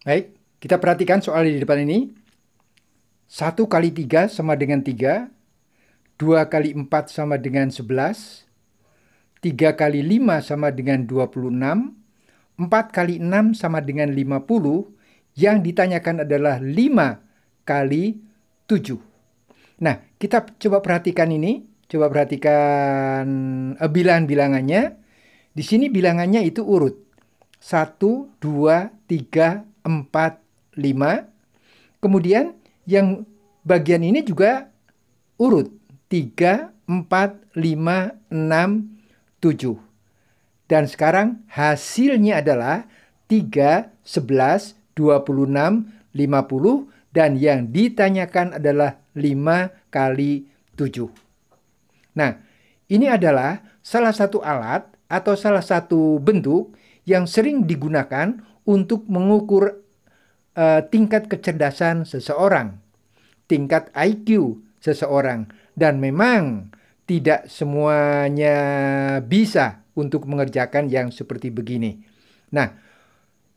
Baik, kita perhatikan soal di depan ini. 1 kali 3 sama dengan 3. 2 kali 4 sama dengan 11. 3 kali 5 sama dengan 26. 4 kali 6 sama dengan 50. Yang ditanyakan adalah 5 kali 7. Nah, kita coba perhatikan ini. Coba perhatikan eh, bilangan-bilangannya. Di sini bilangannya itu urut. 1, 2, 3, 4, 5. Kemudian yang bagian ini juga urut. 3, 4, 5, 6, 7. Dan sekarang hasilnya adalah 3, 11, 26, 50. Dan yang ditanyakan adalah 5 kali 7. Nah, ini adalah salah satu alat atau salah satu bentuk yang sering digunakan untuk mengukur uh, tingkat kecerdasan seseorang, tingkat IQ seseorang, dan memang tidak semuanya bisa untuk mengerjakan yang seperti begini. Nah,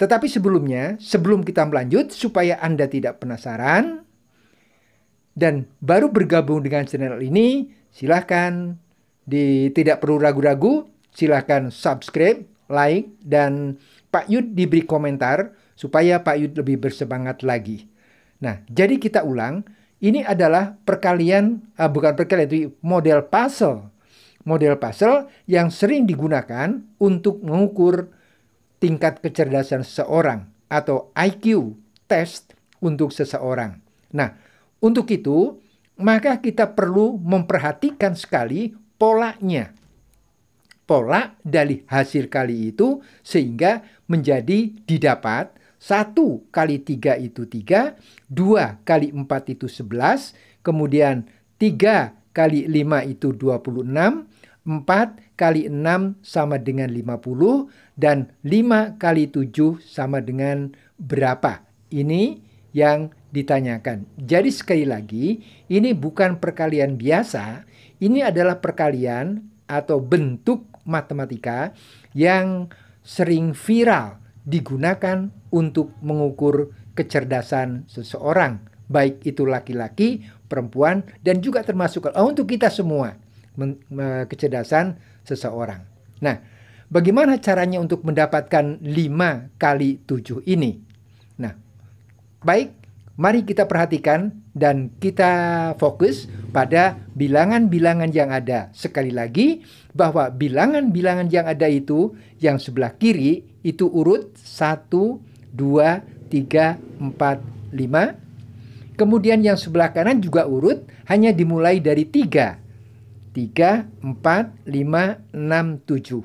tetapi sebelumnya, sebelum kita melanjut, supaya Anda tidak penasaran dan baru bergabung dengan channel ini, silahkan di, tidak perlu ragu-ragu, silahkan subscribe, like, dan Pak Yud diberi komentar supaya Pak Yud lebih bersemangat lagi. Nah, jadi kita ulang, ini adalah perkalian, uh, bukan perkalian, itu model puzzle. Model puzzle yang sering digunakan untuk mengukur tingkat kecerdasan seseorang atau IQ test untuk seseorang. Nah, untuk itu, maka kita perlu memperhatikan sekali polanya. Pola dari hasil kali itu sehingga menjadi didapat 1 kali 3 itu 3, 2 kali 4 itu 11, kemudian 3 kali 5 itu 26, 4 kali 6 sama dengan 50, dan 5 kali 7 sama dengan berapa. Ini yang ditanyakan. Jadi sekali lagi, ini bukan perkalian biasa, ini adalah perkalian atau bentuk matematika yang sering viral digunakan untuk mengukur kecerdasan seseorang, baik itu laki-laki, perempuan, dan juga termasuk oh, untuk kita semua kecerdasan seseorang. Nah, bagaimana caranya untuk mendapatkan 5 kali 7 ini? Nah, baik mari kita perhatikan dan kita fokus pada bilangan-bilangan yang ada. Sekali lagi, bahwa bilangan-bilangan yang ada itu, yang sebelah kiri, itu urut 1, 2, 3, 4, 5. Kemudian yang sebelah kanan juga urut, hanya dimulai dari 3. 3, 4, 5, 6, 7.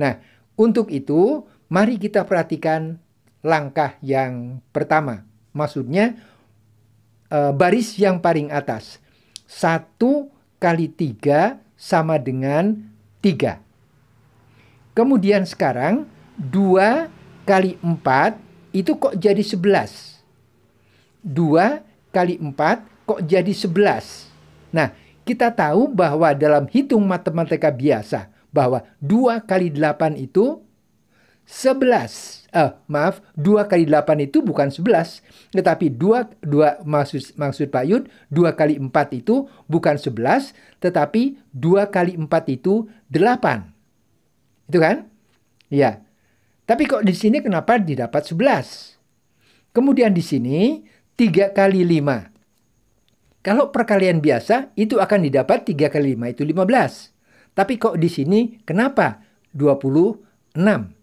Nah, untuk itu, mari kita perhatikan langkah yang pertama maksudnya eh, baris yang paling atas. Satu kali tiga sama dengan tiga. Kemudian sekarang dua kali empat itu kok jadi sebelas. Dua kali empat kok jadi sebelas. Nah kita tahu bahwa dalam hitung matematika biasa bahwa dua kali delapan itu 11. Eh, maaf, 2 kali 8 itu bukan 11, tetapi 2, 2 maksud, maksud Pak Yud, 2 kali 4 itu bukan 11, tetapi 2 kali 4 itu 8. Itu kan? Iya. Tapi kok di sini kenapa didapat 11? Kemudian di sini 3 kali 5. Kalau perkalian biasa itu akan didapat 3 kali 5 itu 15. Tapi kok di sini kenapa 26?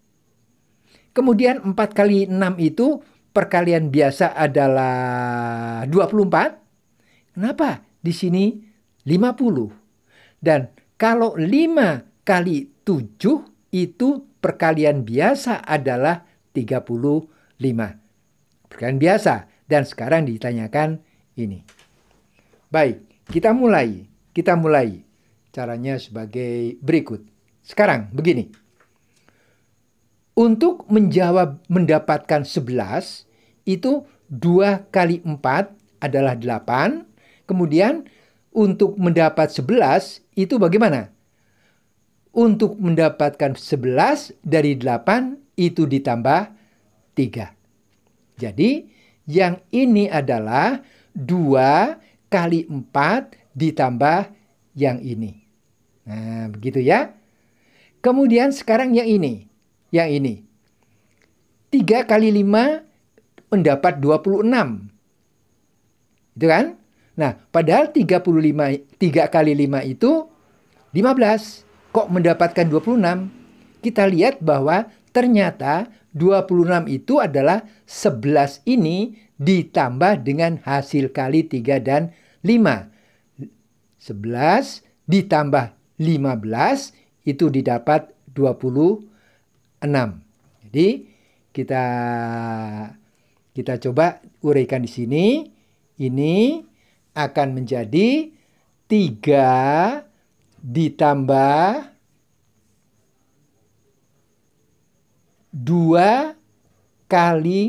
Kemudian 4 kali 6 itu perkalian biasa adalah 24. Kenapa? Di sini 50. Dan kalau 5 kali 7 itu perkalian biasa adalah 35. Perkalian biasa. Dan sekarang ditanyakan ini. Baik, kita mulai. Kita mulai. Caranya sebagai berikut. Sekarang begini. Untuk menjawab mendapatkan 11 itu 2 kali 4 adalah 8. Kemudian untuk mendapat 11 itu bagaimana? Untuk mendapatkan 11 dari 8 itu ditambah 3. Jadi yang ini adalah 2 kali 4 ditambah yang ini. Nah begitu ya. Kemudian sekarang yang ini yang ini. 3 kali 5 mendapat 26. Itu kan? Nah, padahal 35 3 kali 5 itu 15. Kok mendapatkan 26? Kita lihat bahwa ternyata 26 itu adalah 11 ini ditambah dengan hasil kali 3 dan 5. 11 ditambah 15 itu didapat 26. 6. Jadi kita kita coba uraikan di sini. Ini akan menjadi 3 ditambah 2 kali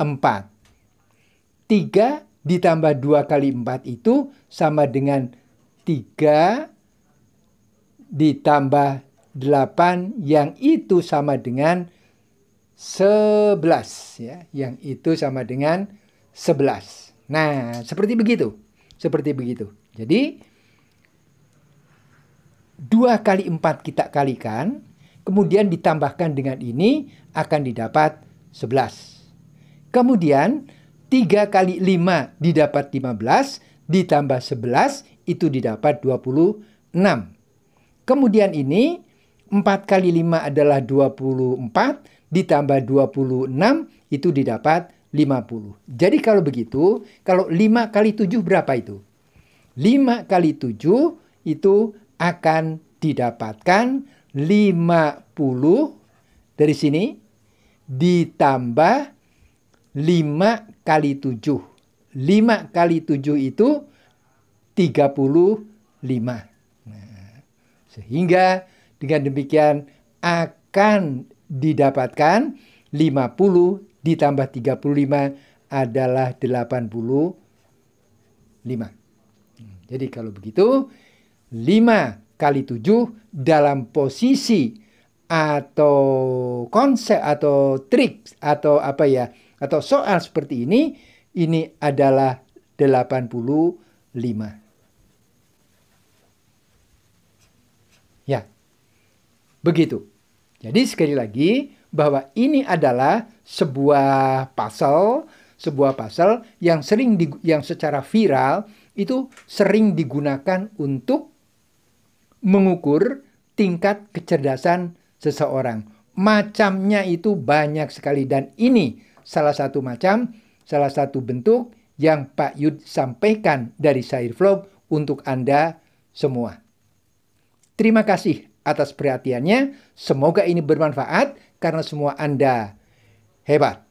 4. 3 ditambah 2 kali 4 itu sama dengan 3 ditambah 8 yang itu sama dengan 11 ya, yang itu sama dengan 11. Nah, seperti begitu. Seperti begitu. Jadi dua kali empat kita kalikan, kemudian ditambahkan dengan ini akan didapat 11. Kemudian tiga kali 5 didapat 15, ditambah 11 itu didapat 26. Kemudian ini 4 kali 5 adalah 24 ditambah 26 itu didapat 50. Jadi kalau begitu, kalau 5 kali 7 berapa itu? 5 kali 7 itu akan didapatkan 50 dari sini ditambah 5 kali 7. 5 kali 7 itu 35. Nah, sehingga dengan demikian akan didapatkan 50 ditambah 35 adalah 85. Jadi kalau begitu 5 kali 7 dalam posisi atau konsep atau trik atau apa ya atau soal seperti ini ini adalah 85. Begitu. Jadi sekali lagi bahwa ini adalah sebuah pasal, sebuah pasal yang sering di, yang secara viral itu sering digunakan untuk mengukur tingkat kecerdasan seseorang. Macamnya itu banyak sekali dan ini salah satu macam, salah satu bentuk yang Pak Yud sampaikan dari Sair Vlog untuk Anda semua. Terima kasih atas perhatiannya. Semoga ini bermanfaat karena semua Anda hebat.